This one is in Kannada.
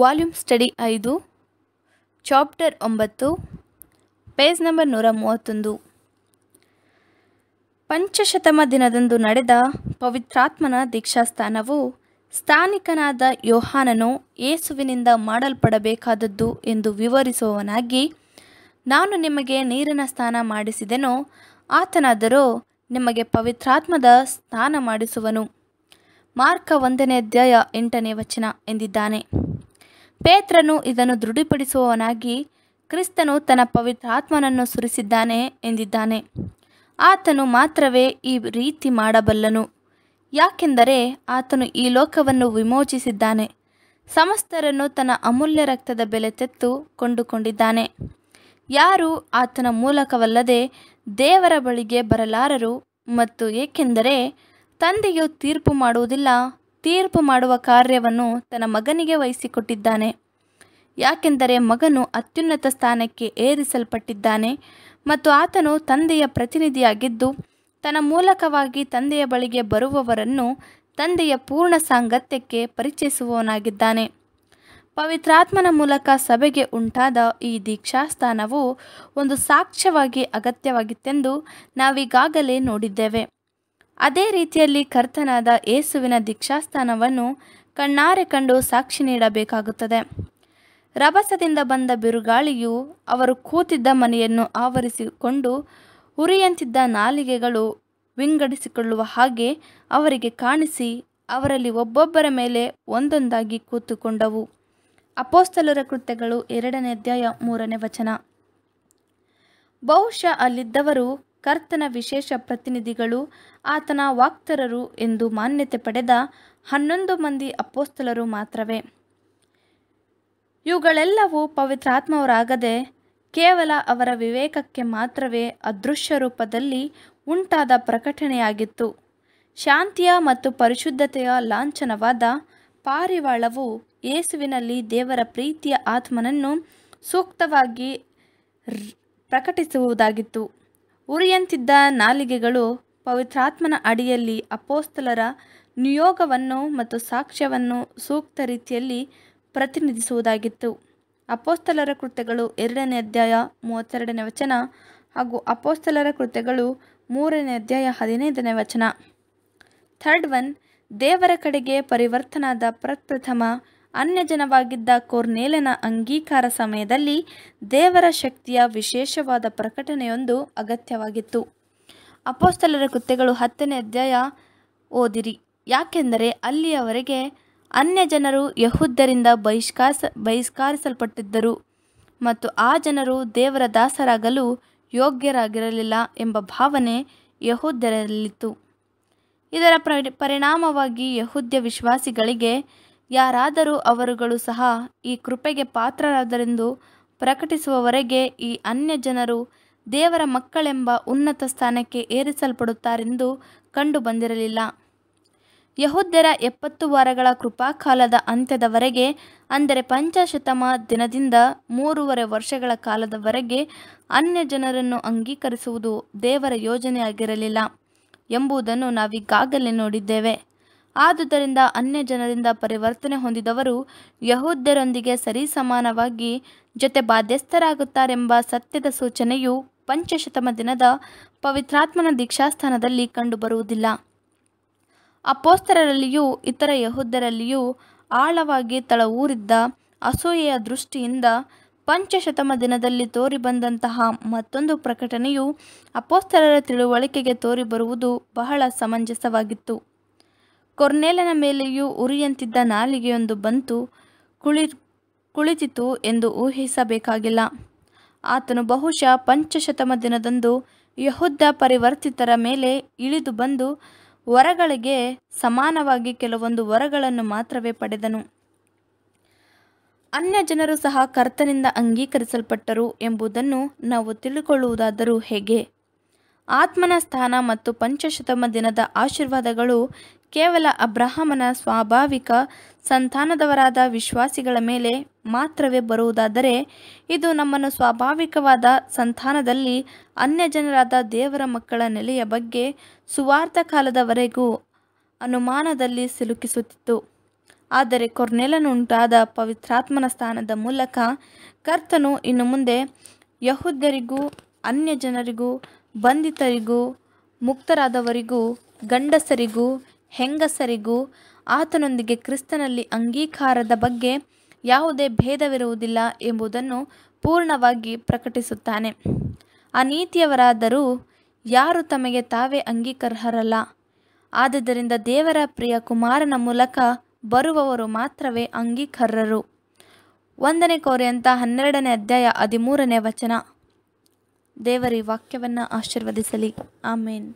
ವಾಲ್ಯೂಮ್ ಸ್ಟಡಿ ಐದು ಚಾಪ್ಟರ್ ಒಂಬತ್ತು ಪೇಜ್ ನಂಬರ್ ನೂರ ಮೂವತ್ತೊಂದು ಪಂಚಶತಮ ದಿನದಂದು ನಡೆದ ಪವಿತ್ರಾತ್ಮನ ದೀಕ್ಷಾಸ್ಥಾನವು ಸ್ಥಾನಿಕನಾದ ಯೋಹಾನನು ಯೇಸುವಿನಿಂದ ಮಾಡಲ್ಪಡಬೇಕಾದದ್ದು ಎಂದು ವಿವರಿಸುವವನಾಗಿ ನಾನು ನಿಮಗೆ ನೀರಿನ ಸ್ನಾನ ಮಾಡಿಸಿದೆನೋ ಆತನಾದರೂ ನಿಮಗೆ ಪವಿತ್ರಾತ್ಮದ ಸ್ನಾನ ಮಾಡಿಸುವನು ಮಾರ್ಕ ಒಂದನೇ ಅಧ್ಯಾಯ ಎಂಟನೇ ವಚನ ಎಂದಿದ್ದಾನೆ ಪೇತ್ರನು ಇದನ್ನು ದೃಢಪಡಿಸುವವನಾಗಿ ಕ್ರಿಸ್ತನು ತನ್ನ ಆತ್ಮನನ್ನು ಸುರಿಸಿದ್ದಾನೆ ಎಂದಿದ್ದಾನೆ ಆತನು ಮಾತ್ರವೇ ಈ ರೀತಿ ಮಾಡಬಲ್ಲನು ಯಾಕೆಂದರೆ ಆತನು ಈ ಲೋಕವನ್ನು ವಿಮೋಚಿಸಿದ್ದಾನೆ ಸಮಸ್ತರನ್ನು ತನ್ನ ಅಮೂಲ್ಯ ರಕ್ತದ ಬೆಲೆ ತೆತ್ತು ಕೊಂಡುಕೊಂಡಿದ್ದಾನೆ ಯಾರು ಆತನ ಮೂಲಕವಲ್ಲದೆ ದೇವರ ಬಳಿಗೆ ಬರಲಾರರು ಮತ್ತು ಏಕೆಂದರೆ ತಂದೆಯು ತೀರ್ಪು ಮಾಡುವುದಿಲ್ಲ ತೀರ್ಪು ಮಾಡುವ ಕಾರ್ಯವನ್ನು ತನ್ನ ಮಗನಿಗೆ ವಹಿಸಿಕೊಟ್ಟಿದ್ದಾನೆ ಯಾಕೆಂದರೆ ಮಗನು ಅತ್ಯುನ್ನತ ಸ್ಥಾನಕ್ಕೆ ಏರಿಸಲ್ಪಟ್ಟಿದ್ದಾನೆ ಮತ್ತು ಆತನು ತಂದೆಯ ಪ್ರತಿನಿಧಿಯಾಗಿದ್ದು ತನ್ನ ಮೂಲಕವಾಗಿ ತಂದೆಯ ಬಳಿಗೆ ಬರುವವರನ್ನು ತಂದೆಯ ಪೂರ್ಣ ಸಾಂಗತ್ಯಕ್ಕೆ ಪರಿಚಯಿಸುವವನಾಗಿದ್ದಾನೆ ಪವಿತ್ರಾತ್ಮನ ಮೂಲಕ ಸಭೆಗೆ ಉಂಟಾದ ಈ ದೀಕ್ಷಾಸ್ಥಾನವು ಒಂದು ಸಾಕ್ಷ್ಯವಾಗಿ ಅಗತ್ಯವಾಗಿತ್ತೆಂದು ನಾವೀಗಾಗಲೇ ನೋಡಿದ್ದೇವೆ ಅದೇ ರೀತಿಯಲ್ಲಿ ಕರ್ತನಾದ ಏಸುವಿನ ದೀಕ್ಷಾಸ್ಥಾನವನ್ನು ಕಣ್ಣಾರೆ ಕಂಡು ಸಾಕ್ಷಿ ನೀಡಬೇಕಾಗುತ್ತದೆ ರಭಸದಿಂದ ಬಂದ ಬಿರುಗಾಳಿಯು ಅವರು ಕೂತಿದ್ದ ಮನೆಯನ್ನು ಆವರಿಸಿಕೊಂಡು ಉರಿಯಂತಿದ್ದ ನಾಲಿಗೆಗಳು ವಿಂಗಡಿಸಿಕೊಳ್ಳುವ ಹಾಗೆ ಅವರಿಗೆ ಕಾಣಿಸಿ ಅವರಲ್ಲಿ ಒಬ್ಬೊಬ್ಬರ ಮೇಲೆ ಒಂದೊಂದಾಗಿ ಕೂತುಕೊಂಡವು ಅಪೋಸ್ತಲರ ಕೃತ್ಯಗಳು ಎರಡನೇ ಅಧ್ಯಾಯ ಮೂರನೇ ವಚನ ಬಹುಶಃ ಅಲ್ಲಿದ್ದವರು ಕರ್ತನ ವಿಶೇಷ ಪ್ರತಿನಿಧಿಗಳು ಆತನ ವಾಕ್ತರರು ಎಂದು ಮಾನ್ಯತೆ ಪಡೆದ ಹನ್ನೊಂದು ಮಂದಿ ಅಪ್ಪೋಸ್ತಲರು ಮಾತ್ರವೇ ಇವುಗಳೆಲ್ಲವೂ ಪವಿತ್ರಾತ್ಮವರಾಗದೆ ಕೇವಲ ಅವರ ವಿವೇಕಕ್ಕೆ ಮಾತ್ರವೇ ಅದೃಶ್ಯ ರೂಪದಲ್ಲಿ ಉಂಟಾದ ಪ್ರಕಟಣೆಯಾಗಿತ್ತು ಶಾಂತಿಯ ಮತ್ತು ಪರಿಶುದ್ಧತೆಯ ಲಾಂಛನವಾದ ಪಾರಿವಾಳವು ಯೇಸುವಿನಲ್ಲಿ ದೇವರ ಪ್ರೀತಿಯ ಆತ್ಮನನ್ನು ಸೂಕ್ತವಾಗಿ ಪ್ರಕಟಿಸುವುದಾಗಿತ್ತು ಉರಿಯಂತಿದ್ದ ನಾಲಿಗೆಗಳು ಪವಿತ್ರಾತ್ಮನ ಅಡಿಯಲ್ಲಿ ಅಪೋಸ್ತಲರ ನಿಯೋಗವನ್ನು ಮತ್ತು ಸಾಕ್ಷ್ಯವನ್ನು ಸೂಕ್ತ ರೀತಿಯಲ್ಲಿ ಪ್ರತಿನಿಧಿಸುವುದಾಗಿತ್ತು ಅಪೋಸ್ತಲರ ಕೃತ್ಯಗಳು ಎರಡನೇ ಅಧ್ಯಾಯ ಮೂವತ್ತೆರಡನೇ ವಚನ ಹಾಗೂ ಅಪೋಸ್ತಲರ ಕೃತ್ಯಗಳು ಮೂರನೇ ಅಧ್ಯಾಯ ಹದಿನೈದನೇ ವಚನ ಥರ್ಡ್ ಒನ್ ದೇವರ ಕಡೆಗೆ ಪರಿವರ್ತನಾದ ಪ್ರಪ್ರಥಮ ಅನ್ಯಜನವಾಗಿದ್ದ ಕೋರ್ನೇಲನ ಅಂಗೀಕಾರ ಸಮಯದಲ್ಲಿ ದೇವರ ಶಕ್ತಿಯ ವಿಶೇಷವಾದ ಪ್ರಕಟಣೆಯೊಂದು ಅಗತ್ಯವಾಗಿತ್ತು ಅಪೋಸ್ತಲರ ಕೃತ್ಯಗಳು ಹತ್ತನೇ ಅಧ್ಯಾಯ ಓದಿರಿ ಯಾಕೆಂದರೆ ಅಲ್ಲಿಯವರೆಗೆ ಅನ್ಯ ಜನರು ಯಹುದ್ದರಿಂದ ಬಹಿಷ್ಕಾರಿಸ ಬಹಿಷ್ಕರಿಸಲ್ಪಟ್ಟಿದ್ದರು ಮತ್ತು ಆ ಜನರು ದೇವರ ದಾಸರಾಗಲು ಯೋಗ್ಯರಾಗಿರಲಿಲ್ಲ ಎಂಬ ಭಾವನೆ ಯಹೂದ್ಯರಲ್ಲಿತ್ತು ಇದರ ಪರಿಣಾಮವಾಗಿ ಯಹೂದ್ಯ ವಿಶ್ವಾಸಿಗಳಿಗೆ ಯಾರಾದರೂ ಅವರುಗಳು ಸಹ ಈ ಕೃಪೆಗೆ ಪಾತ್ರರಾದರೆಂದು ಪ್ರಕಟಿಸುವವರೆಗೆ ಈ ಅನ್ಯ ಜನರು ದೇವರ ಮಕ್ಕಳೆಂಬ ಉನ್ನತ ಸ್ಥಾನಕ್ಕೆ ಏರಿಸಲ್ಪಡುತ್ತಾರೆಂದು ಕಂಡುಬಂದಿರಲಿಲ್ಲ ಯಹೂದ್ಯರ ಎಪ್ಪತ್ತು ವಾರಗಳ ಕೃಪಾಕಾಲದ ಅಂತ್ಯದವರೆಗೆ ಅಂದರೆ ಪಂಚಶತಮ ದಿನದಿಂದ ಮೂರುವರೆ ವರ್ಷಗಳ ಕಾಲದವರೆಗೆ ಅನ್ಯ ಜನರನ್ನು ಅಂಗೀಕರಿಸುವುದು ದೇವರ ಯೋಜನೆಯಾಗಿರಲಿಲ್ಲ ಎಂಬುದನ್ನು ನಾವೀಗಾಗಲೇ ನೋಡಿದ್ದೇವೆ ಆದುದರಿಂದ ಅನ್ಯ ಜನರಿಂದ ಪರಿವರ್ತನೆ ಹೊಂದಿದವರು ಯಹೂದ್ಯರೊಂದಿಗೆ ಸರಿಸಮಾನವಾಗಿ ಜೊತೆ ಬಾಧ್ಯಸ್ಥರಾಗುತ್ತಾರೆಂಬ ಸತ್ಯದ ಸೂಚನೆಯು ಪಂಚಶತಮ ದಿನದ ಪವಿತ್ರಾತ್ಮನ ದೀಕ್ಷಾಸ್ಥಾನದಲ್ಲಿ ಕಂಡುಬರುವುದಿಲ್ಲ ಅಪೋಸ್ತರರಲ್ಲಿಯೂ ಇತರ ಯಹೂದರಲ್ಲಿಯೂ ಆಳವಾಗಿ ತಳ ಊರಿದ್ದ ಅಸೂಯೆಯ ದೃಷ್ಟಿಯಿಂದ ಪಂಚಶತಮ ದಿನದಲ್ಲಿ ತೋರಿಬಂದಂತಹ ಮತ್ತೊಂದು ಪ್ರಕಟಣೆಯು ಅಪೋಸ್ತರರ ತಿಳುವಳಿಕೆಗೆ ತೋರಿಬರುವುದು ಬಹಳ ಸಮಂಜಸವಾಗಿತ್ತು ಕೊರ್ನೇಲನ ಮೇಲೆಯೂ ಉರಿಯಂತಿದ್ದ ನಾಲಿಗೆಯೊಂದು ಬಂತು ಕುಳಿ ಕುಳಿತಿತು ಎಂದು ಊಹಿಸಬೇಕಾಗಿಲ್ಲ ಆತನು ಬಹುಶಃ ಪಂಚಶತಮ ದಿನದಂದು ಯಹುದ್ದ ಪರಿವರ್ತಿತರ ಮೇಲೆ ಇಳಿದು ಬಂದು ವರಗಳಿಗೆ ಸಮಾನವಾಗಿ ಕೆಲವೊಂದು ವರಗಳನ್ನು ಮಾತ್ರವೇ ಪಡೆದನು ಅನ್ಯ ಜನರು ಸಹ ಕರ್ತನಿಂದ ಅಂಗೀಕರಿಸಲ್ಪಟ್ಟರು ಎಂಬುದನ್ನು ನಾವು ತಿಳಿಕೊಳ್ಳುವುದಾದರೂ ಹೇಗೆ ಆತ್ಮನ ಸ್ಥಾನ ಮತ್ತು ಪಂಚಶತಮ ದಿನದ ಆಶೀರ್ವಾದಗಳು ಕೇವಲ ಅಬ್ರಹಾಮನ ಸ್ವಾಭಾವಿಕ ಸಂತಾನದವರಾದ ವಿಶ್ವಾಸಿಗಳ ಮೇಲೆ ಮಾತ್ರವೇ ಬರುವುದಾದರೆ ಇದು ನಮ್ಮನ್ನು ಸ್ವಾಭಾವಿಕವಾದ ಸಂತಾನದಲ್ಲಿ ಅನ್ಯ ಜನರಾದ ದೇವರ ಮಕ್ಕಳ ನೆಲೆಯ ಬಗ್ಗೆ ಸುವಾರ್ಥ ಕಾಲದವರೆಗೂ ಅನುಮಾನದಲ್ಲಿ ಸಿಲುಕಿಸುತ್ತಿತ್ತು ಆದರೆ ಕೊರ್ನೆಲನುಂಟಾದ ಪವಿತ್ರಾತ್ಮನ ಸ್ಥಾನದ ಮೂಲಕ ಕರ್ತನು ಇನ್ನು ಮುಂದೆ ಯಹುದ್ಯರಿಗೂ ಜನರಿಗೂ ಬಂಧಿತರಿಗೂ ಮುಕ್ತರಾದವರಿಗೂ ಗಂಡಸರಿಗೂ ಹೆಂಗಸರಿಗೂ ಆತನೊಂದಿಗೆ ಕ್ರಿಸ್ತನಲ್ಲಿ ಅಂಗೀಕಾರದ ಬಗ್ಗೆ ಯಾವುದೇ ಭೇದವಿರುವುದಿಲ್ಲ ಎಂಬುದನ್ನು ಪೂರ್ಣವಾಗಿ ಪ್ರಕಟಿಸುತ್ತಾನೆ ನೀತಿಯವರಾದರೂ ಯಾರು ತಮಗೆ ತಾವೇ ಅಂಗೀಕಾರಹರಲ್ಲ ಆದ್ದರಿಂದ ದೇವರ ಪ್ರಿಯ ಕುಮಾರನ ಮೂಲಕ ಬರುವವರು ಮಾತ್ರವೇ ಅಂಗೀಕಾರರು ಒಂದನೇ ಅಂತ ಹನ್ನೆರಡನೇ ಅಧ್ಯಾಯ ಹದಿಮೂರನೇ ವಚನ ದೇವರಿ ವಾಕ್ಯವನ್ನು ಆಶೀರ್ವದಿಸಲಿ ಆಮೇನ್